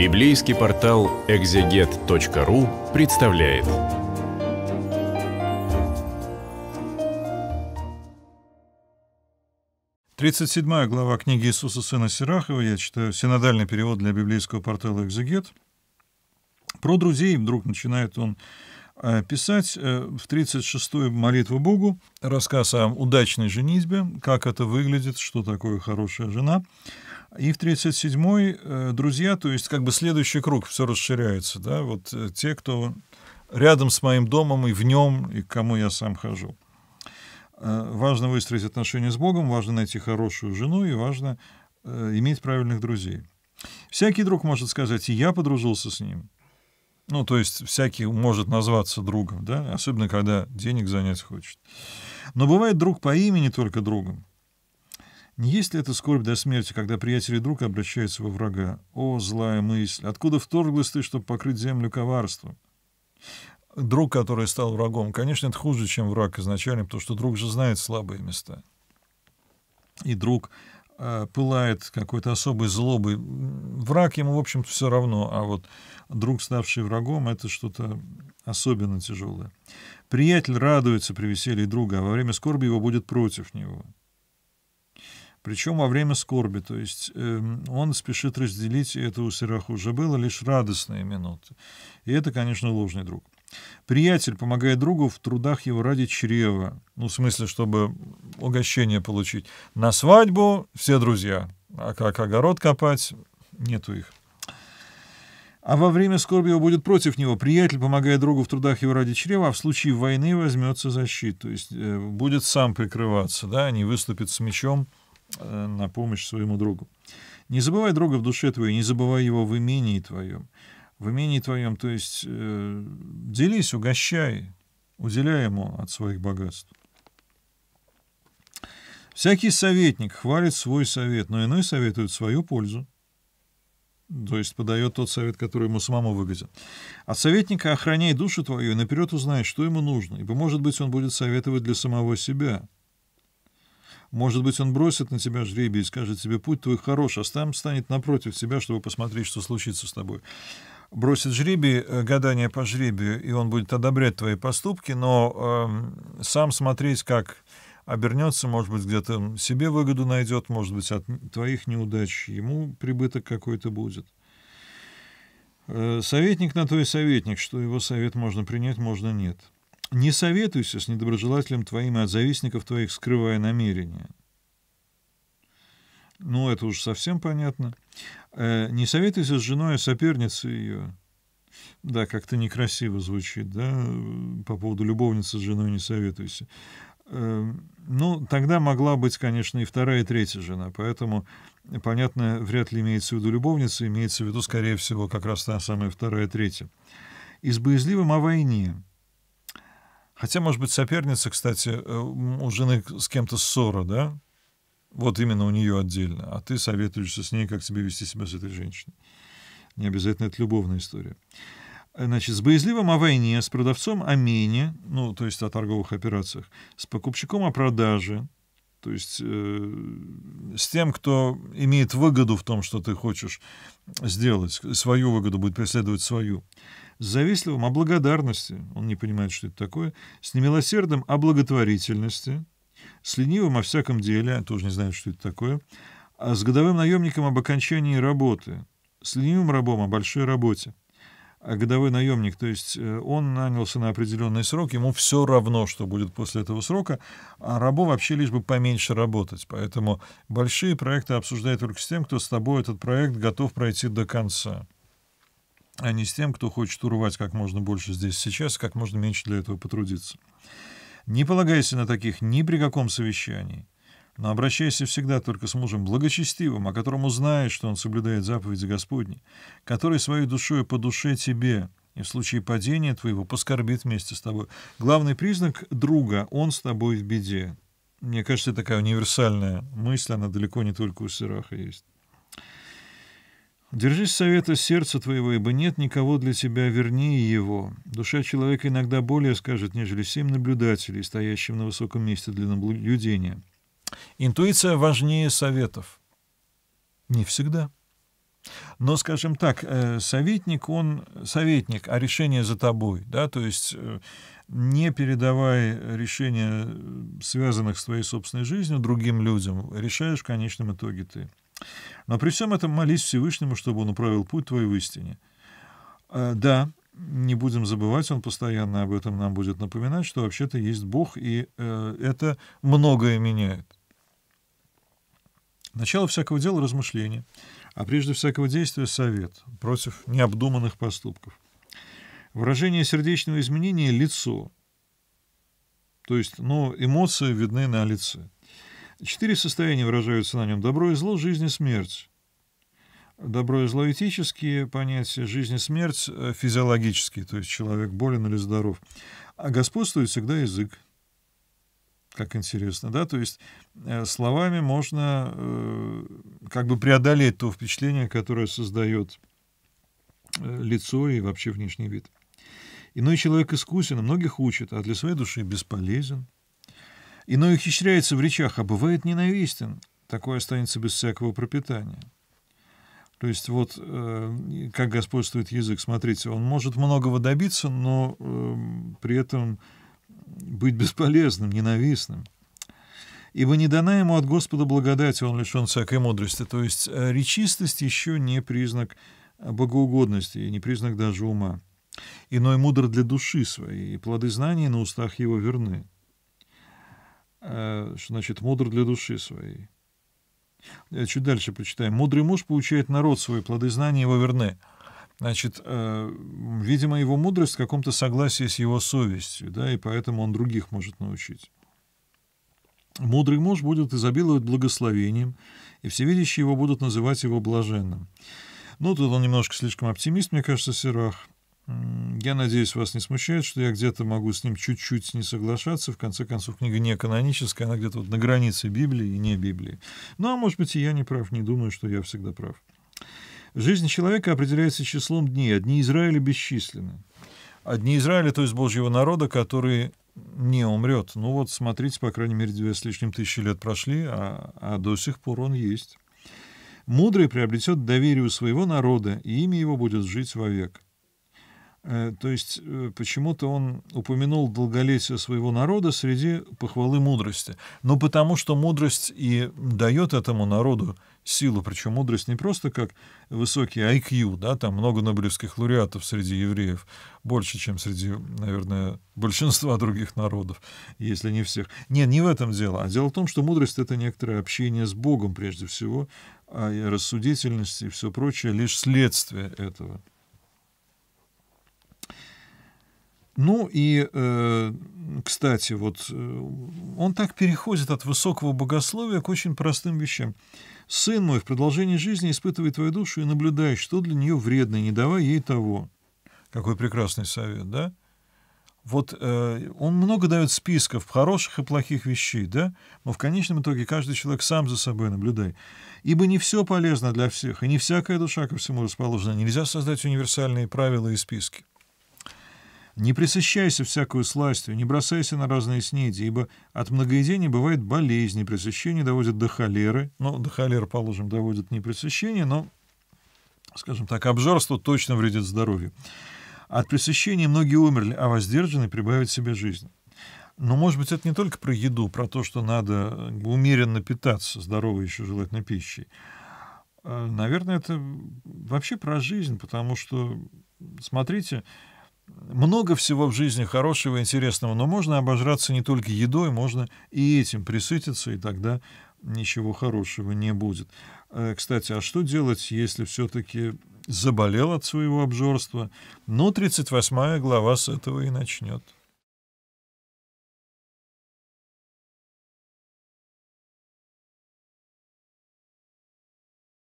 Библейский портал экзегет.ру представляет. Тридцать седьмая глава книги Иисуса Сына Сирахова, я читаю синодальный перевод для библейского портала «Экзегет». Про друзей вдруг начинает он Э, писать э, в 36-ю молитву Богу, рассказ о удачной женитьбе, как это выглядит, что такое хорошая жена. И в 37-й э, друзья, то есть как бы следующий круг все расширяется, да, вот те, кто рядом с моим домом и в нем, и к кому я сам хожу. Важно выстроить отношения с Богом, важно найти хорошую жену и важно иметь правильных друзей. Всякий друг может сказать, и я подружился с ним. Ну, то есть всякий может назваться другом, да, особенно когда денег занять хочет. Но бывает друг по имени только другом. Не есть ли это скорбь до смерти, когда приятель и друг обращаются во врага? О, злая мысль! Откуда вторглась ты, чтобы покрыть землю коварством? Друг, который стал врагом, конечно, это хуже, чем враг изначально, потому что друг же знает слабые места. И друг Э, пылает какой-то особой злобой. Враг ему, в общем-то, все равно, а вот друг, ставший врагом, это что-то особенно тяжелое. Приятель радуется при веселье друга, а во время скорби его будет против него. Причем во время скорби, то есть э, он спешит разделить, это у Сираха уже было, лишь радостные минуты. И это, конечно, ложный друг. Приятель помогает другу в трудах его ради чрева. Ну, в смысле, чтобы угощение получить. На свадьбу все друзья. А как огород копать, нету их. А во время скорби его будет против него. Приятель помогает другу в трудах его ради чрева, а в случае войны возьмется защиту. То есть э, будет сам прикрываться, да, не выступит с мечом э, на помощь своему другу. Не забывай друга в душе твоей, не забывай его в имении твоем в имении твоем, то есть э, делись, угощай, уделяй ему от своих богатств. Всякий советник хвалит свой совет, но иной советует свою пользу. То есть подает тот совет, который ему самому выгоден. От советника охраняй душу твою и наперед узнай, что ему нужно, ибо, может быть, он будет советовать для самого себя. Может быть, он бросит на тебя жребий и скажет тебе, путь твой хорош, а сам станет напротив тебя, чтобы посмотреть, что случится с тобой бросит жребий, э, гадание по жребию, и он будет одобрять твои поступки, но э, сам смотреть, как обернется, может быть, где-то себе выгоду найдет, может быть, от твоих неудач ему прибыток какой-то будет. Э, советник на твой советник, что его совет можно принять, можно нет. Не советуйся с недоброжелателем твоим и от завистников твоих, скрывая намерения. Ну, это уже совсем понятно. — Э, не советуйся с женой, а соперницей ее. Да, как-то некрасиво звучит, да, э, по поводу любовницы с женой не советуйся. Э, ну, тогда могла быть, конечно, и вторая, и третья жена, поэтому, понятно, вряд ли имеется в виду любовница, имеется в виду, скорее всего, как раз та самая вторая, третья. И с боязливым о войне. Хотя, может быть, соперница, кстати, у жены с кем-то ссора, да? Вот именно у нее отдельно. А ты советуешься с ней, как себе вести себя с этой женщиной. Не обязательно это любовная история. Значит, с боязливым о войне, с продавцом о мене, ну, то есть о торговых операциях, с покупщиком о продаже, то есть э, с тем, кто имеет выгоду в том, что ты хочешь сделать, свою выгоду будет преследовать свою. С завистливым о благодарности, он не понимает, что это такое, с немилосердным о благотворительности, с ленивым о всяком деле, тоже не знаю, что это такое, а с годовым наемником об окончании работы, с ленивым рабом о большой работе. А годовой наемник, то есть э, он нанялся на определенный срок, ему все равно, что будет после этого срока, а рабу вообще лишь бы поменьше работать. Поэтому большие проекты обсуждай только с тем, кто с тобой этот проект готов пройти до конца а не с тем, кто хочет урвать как можно больше здесь сейчас, как можно меньше для этого потрудиться. Не полагайся на таких ни при каком совещании. Но обращайся всегда только с мужем благочестивым, о котором узнаешь, что он соблюдает заповеди Господни, который своей душой по душе тебе и в случае падения твоего поскорбит вместе с тобой. Главный признак друга — он с тобой в беде. Мне кажется, такая универсальная мысль, она далеко не только у Сираха есть. Держись совета сердца твоего, ибо нет никого для тебя вернее его. Душа человека иногда более скажет, нежели семь наблюдателей, стоящих на высоком месте для наблюдения. Интуиция важнее советов. Не всегда. Но, скажем так, э, советник, он советник, а решение за тобой, да, то есть э, не передавай решения, э, связанных с твоей собственной жизнью, другим людям, решаешь в конечном итоге ты. Но при всем этом молись Всевышнему, чтобы он управил путь твой в истине. А, да, не будем забывать, он постоянно об этом нам будет напоминать, что вообще-то есть Бог, и э, это многое меняет. Начало всякого дела — размышление, а прежде всякого действия — совет против необдуманных поступков. Выражение сердечного изменения — лицо, то есть ну, эмоции видны на лице. Четыре состояния выражаются на нем — добро и зло, жизнь и смерть. Добро и зло — этические понятия, жизнь и смерть — э, физиологические, то есть человек болен или здоров. А господствует всегда язык. Как интересно, да? То есть э, словами можно э, как бы преодолеть то впечатление, которое создает э, лицо и вообще внешний вид. Иной человек искусен, многих учит, а для своей души бесполезен — Иной ухищряется в речах, а бывает ненавистен. Такой останется без всякого пропитания. То есть вот э, как господствует язык, смотрите, он может многого добиться, но э, при этом быть бесполезным, ненавистным. Ибо не дана ему от Господа благодать, он лишен всякой мудрости. То есть э, речистость еще не признак богоугодности и не признак даже ума. Иной мудр для души своей, и плоды знаний на устах его верны. Э, что значит «мудр для души своей». Я чуть дальше прочитаю. «Мудрый муж получает народ свой, плоды знания его верны». Значит, э, видимо, его мудрость в каком-то согласии с его совестью, да, и поэтому он других может научить. Мудрый муж будет изобиловать благословением, и всевидящие его будут называть его блаженным. Ну, тут он немножко слишком оптимист, мне кажется, Серах. Я надеюсь, вас не смущает, что я где-то могу с ним чуть-чуть не соглашаться. В конце концов, книга не каноническая, она где-то вот на границе Библии и не Библии. Ну, а может быть, и я не прав, не думаю, что я всегда прав. Жизнь человека определяется числом дней, Одни Израиля бесчисленны. Одни Израиля, то есть Божьего народа, который не умрет. Ну вот, смотрите, по крайней мере, две с лишним тысячи лет прошли, а, а до сих пор он есть. Мудрый приобретет доверие у своего народа, и имя его будет жить вовек. Э, то есть э, почему-то он упомянул долголетие своего народа среди похвалы мудрости. Но потому что мудрость и дает этому народу силу, причем мудрость не просто как высокий IQ, да, там много нобелевских лауреатов среди евреев, больше, чем среди, наверное, большинства других народов, если не всех. Нет, не в этом дело, а дело в том, что мудрость — это некоторое общение с Богом прежде всего, а рассудительность и все прочее — лишь следствие этого. Ну и, э, кстати, вот э, он так переходит от высокого богословия к очень простым вещам. «Сын мой, в продолжении жизни испытывай твою душу и наблюдай, что для нее вредно, не давай ей того». Какой прекрасный совет, да? Вот э, он много дает списков хороших и плохих вещей, да? Но в конечном итоге каждый человек сам за собой наблюдай. Ибо не все полезно для всех, и не всякая душа ко всему расположена. Нельзя создать универсальные правила и списки. Не присыщайся всякую сластью, не бросайся на разные снеди, ибо от многоедения бывает болезни пресыщение доводит до холеры. Ну, до холеры, положим, доводит не присыщение, но, скажем так, обжорство точно вредит здоровью. От присыщения многие умерли, а воздержанные прибавят себе жизнь. Но, может быть, это не только про еду, про то, что надо э, умеренно питаться здоровой еще желательно пищей. Э, наверное, это вообще про жизнь, потому что, смотрите, много всего в жизни хорошего и интересного, но можно обожраться не только едой, можно и этим присытиться, и тогда ничего хорошего не будет. Э, кстати, а что делать, если все-таки заболел от своего обжорства? Ну, 38 глава с этого и начнет.